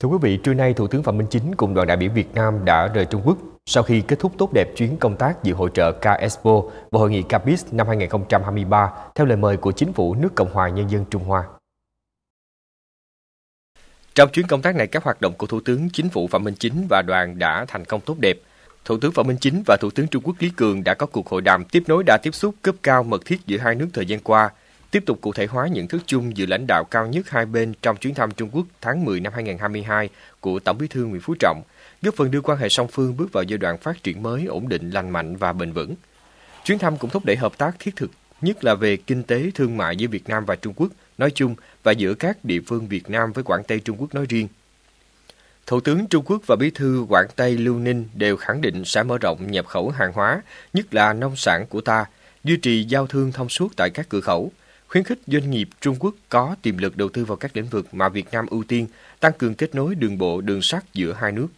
Thưa quý vị, trưa nay Thủ tướng Phạm Minh Chính cùng đoàn đại biểu Việt Nam đã rời Trung Quốc sau khi kết thúc tốt đẹp chuyến công tác dự hội trợ CAEXPO và hội nghị CAPIS năm 2023 theo lời mời của chính phủ nước Cộng hòa Nhân dân Trung Hoa. Trong chuyến công tác này, các hoạt động của Thủ tướng Chính phủ Phạm Minh Chính và đoàn đã thành công tốt đẹp. Thủ tướng Phạm Minh Chính và Thủ tướng Trung Quốc Lý Cường đã có cuộc hội đàm tiếp nối đã tiếp xúc cấp cao mật thiết giữa hai nước thời gian qua – tiếp tục cụ thể hóa nhận thức chung giữa lãnh đạo cao nhất hai bên trong chuyến thăm Trung Quốc tháng 10 năm 2022 của Tổng Bí thư Nguyễn Phú Trọng, góp phần đưa quan hệ song phương bước vào giai đoạn phát triển mới ổn định, lành mạnh và bền vững. Chuyến thăm cũng thúc đẩy hợp tác thiết thực, nhất là về kinh tế thương mại giữa Việt Nam và Trung Quốc nói chung và giữa các địa phương Việt Nam với Quảng Tây Trung Quốc nói riêng. Thủ tướng Trung Quốc và Bí thư Quảng Tây Lưu Ninh đều khẳng định sẽ mở rộng nhập khẩu hàng hóa, nhất là nông sản của ta, duy trì giao thương thông suốt tại các cửa khẩu – khuyến khích doanh nghiệp Trung Quốc có tiềm lực đầu tư vào các lĩnh vực mà Việt Nam ưu tiên, tăng cường kết nối đường bộ, đường sắt giữa hai nước.